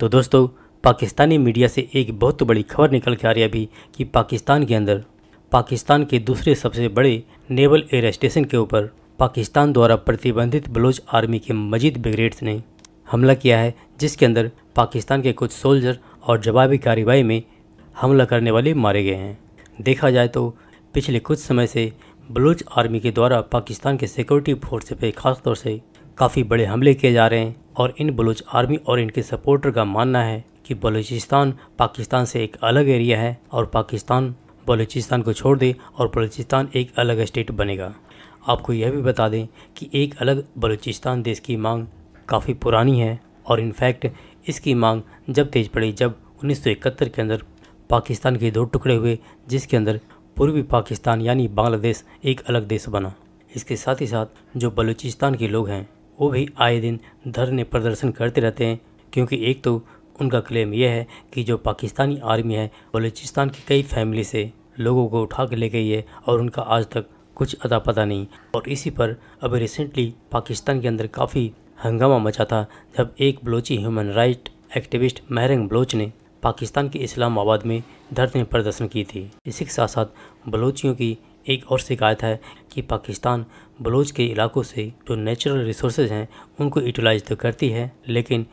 तो दोस्तों पाकिस्तानी मीडिया से एक बहुत बड़ी खबर निकल के आ रही है अभी कि पाकिस्तान के अंदर पाकिस्तान के दूसरे सबसे बड़े नेवल एयर स्टेशन के ऊपर पाकिस्तान द्वारा प्रतिबंधित बलोच आर्मी के मजीद ब्रिगेड्स ने हमला किया है जिसके अंदर पाकिस्तान के कुछ सोल्जर और जवाबी कार्रवाई में हमला करने वाले मारे गए हैं देखा जाए तो पिछले कुछ समय से बलूच आर्मी के द्वारा पाकिस्तान के सिक्योरिटी फोर्स पर खासतौर से काफ़ी बड़े हमले किए जा रहे हैं और इन बलूच आर्मी और इनके सपोर्टर का मानना है कि बलूचिस्तान पाकिस्तान से एक अलग एरिया है और पाकिस्तान बलूचिस्तान को छोड़ दे और बलूचिस्तान एक अलग स्टेट बनेगा आपको यह भी बता दें कि एक अलग बलूचिस्तान देश की मांग काफ़ी पुरानी है और इनफैक्ट इसकी मांग जब तेज पड़ी जब 1971 के अंदर पाकिस्तान के दो टुकड़े हुए जिसके अंदर पूर्वी पाकिस्तान यानी बांग्लादेश एक अलग देश बना इसके साथ ही साथ जो बलूचिस्तान के लोग हैं वो भी आए दिन धरने प्रदर्शन करते रहते हैं क्योंकि एक तो उनका क्लेम यह है कि जो पाकिस्तानी आर्मी है बलूचिस्तान की कई फैमिली से लोगों को उठा कर ले गई है और उनका आज तक कुछ अता पता नहीं और इसी पर अभी रिसेंटली पाकिस्तान के अंदर काफ़ी हंगामा मचा था जब एक Balochi human right activist Mahrang Baloch ने पाकिस्तान के इस्लामाबाद में धरने प्रदर्शन की थी इसी के साथ साथ बलोचियों की एक और शिकायत है कि पाकिस्तान बलोच के इलाकों से जो नेचुरल रिसोर्सेज हैं उनको यूटिलाइज तो करती है लेकिन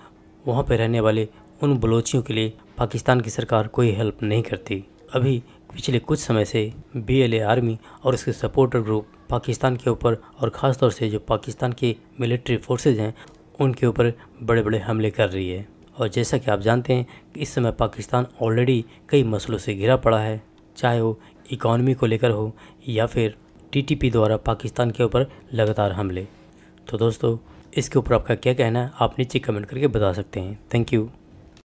वहाँ पर रहने वाले उन बलोचियों के लिए पाकिस्तान की सरकार कोई हेल्प नहीं करती अभी पिछले कुछ समय से ए आर्मी और उसके सपोर्टर ग्रुप पाकिस्तान के ऊपर और ख़ासतौर से जो पाकिस्तान के मिलिट्री फोर्सेज हैं उनके ऊपर बड़े बड़े हमले कर रही है और जैसा कि आप जानते हैं कि इस समय पाकिस्तान ऑलरेडी कई मसलों से घिरा पड़ा है चाहे वो इकॉनमी को लेकर हो या फिर टीटीपी द्वारा पाकिस्तान के ऊपर लगातार हमले तो दोस्तों इसके ऊपर आपका क्या कहना है आप नीचे कमेंट करके बता सकते हैं थैंक यू